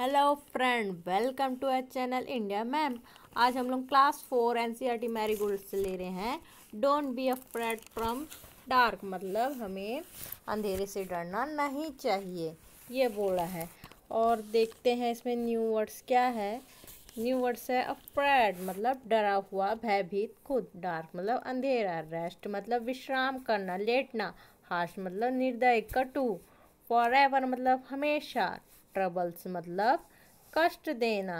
hello friend welcome to our channel India ma'am आज हम लोग class four N C R T marigold से ले रहे हैं don't be afraid from dark मतलब हमें अंधेरे से डरना नहीं चाहिए ये बोला है और देखते हैं इसमें न्यू वर्ड्स क्या है न्यू वर्ड्स है अफ्रेड मतलब डरा हुआ भयभीत खुद डार्क मतलब अंधेरा रेस्ट मतलब विश्राम करना लेटना हाश मतलब निर्दय कटु फॉर एवर मतलब हमेशा ट्रबल्स मतलब कष्ट देना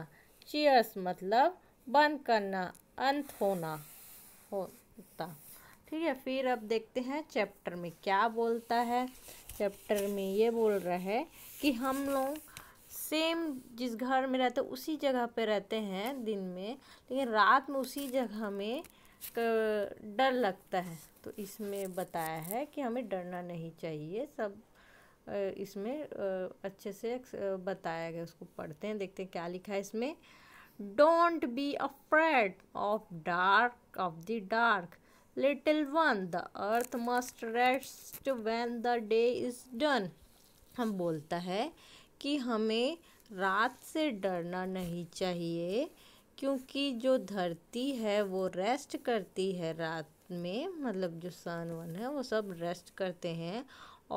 चीयर्स मतलब बंद करना अंत होना होता ठीक है फिर अब देखते हैं चैप्टर में क्या बोलता है चैप्टर में ये बोल रहा है कि हम लोग सेम जिस घर में रहते उसी जगह पे रहते हैं दिन में लेकिन रात में उसी जगह में डर लगता है तो इसमें बताया है कि हमें डरना नहीं चाहिए सब इसमें अच्छे से बताया गया उसको पढ़ते हैं देखते हैं क्या लिखा है इसमें don't be afraid of dark of the dark little one the earth must rest when the day is done हम बोलता है कि हमें रात से डरना नहीं चाहिए क्योंकि जो धरती है वो रेस्ट करती है रात में मतलब जो सन वन है वो सब रेस्ट करते हैं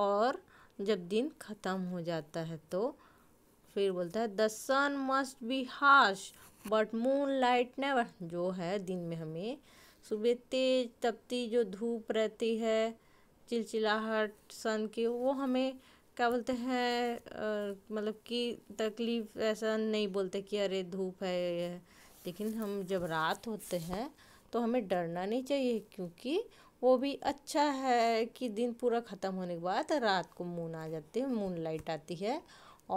और जब दिन ख़त्म हो जाता है तो फिर बोलता है the sun must be hush but moonlight never जो है दिन में हमें सुबह तेज तपती जो धूप रहती है चिलचिलाहट सन की वो हमें क्या बोलते हैं मतलब कि तकलीफ़ ऐसा नहीं बोलते कि अरे धूप है ये लेकिन हम जब रात होते हैं तो हमें डरना नहीं चाहिए क्योंकि वो भी अच्छा है कि दिन पूरा ख़त्म होने के बाद रात को मून आ जाती है मून लाइट आती है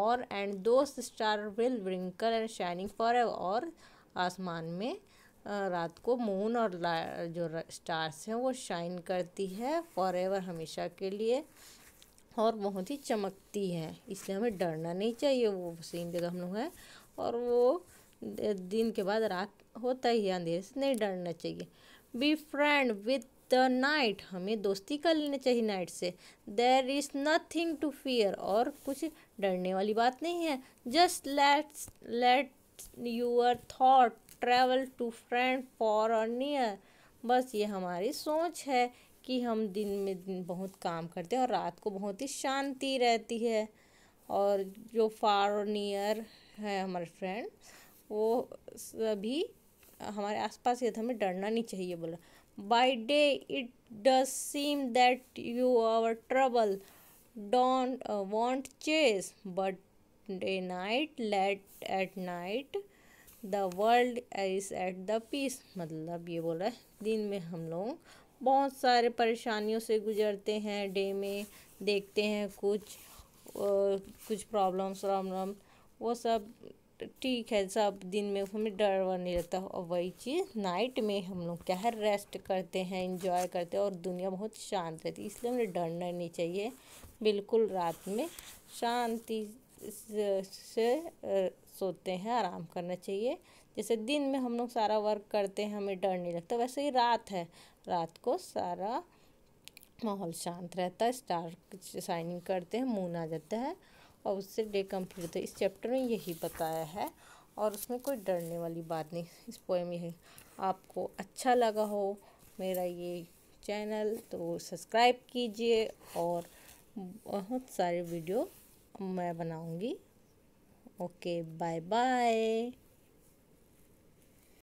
और एंड दोस्त star will twinkle and shining for और आसमान में रात को मून और जो स्टार्स हैं वो शाइन करती है फॉर एवर हमेशा के लिए और बहुत ही चमकती है इसलिए हमें डरना नहीं चाहिए वो सीन जगह हम लोग हैं और वो दिन के बाद रात होता ही अंधेरे से नहीं डरना चाहिए be friend with the night हमें दोस्ती कर लेनी चाहिए नाइट से there is nothing to fear और कुछ डरने वाली बात नहीं है just let's let your thought travel to friend far और नियर बस ये हमारी सोच है कि हम दिन में दिन बहुत काम करते हैं और रात को बहुत ही शांति रहती है और जो फार और नियर है हमारे फ्रेंड वो सभी हमारे आसपास ये हमें डरना नहीं चाहिए बोला by day it does seem that you are trouble don't uh, want chase but day night let at night the world is at the peace मतलब ये बोला है दिन में हम लोग बहुत सारे परेशानियों से गुजरते हैं डे में देखते हैं कुछ आ, कुछ प्रॉब्लम्स प्रॉब्लम वो सब ठीक है सब दिन में हमें डर वर नहीं रहता और वही चीज़ नाइट में हम लोग क्या है रेस्ट करते हैं इंजॉय करते हैं और दुनिया बहुत शांत रहती है इसलिए हमें डरना नहीं चाहिए बिल्कुल रात में शांति से सोते हैं आराम करना चाहिए जैसे दिन में हम लोग सारा वर्क करते हैं हमें डर नहीं लगता वैसे ही रात है रात को सारा माहौल शांत रहता है स्टार शाइनिंग करते हैं मून आ जाता है और उससे डे कम्प्लीट होता है इस चैप्टर में यही बताया है और उसमें कोई डरने वाली बात नहीं इस पोएम यही आपको अच्छा लगा हो मेरा ये चैनल तो सब्सक्राइब कीजिए और बहुत सारे वीडियो मैं बनाऊंगी ओके बाय बाय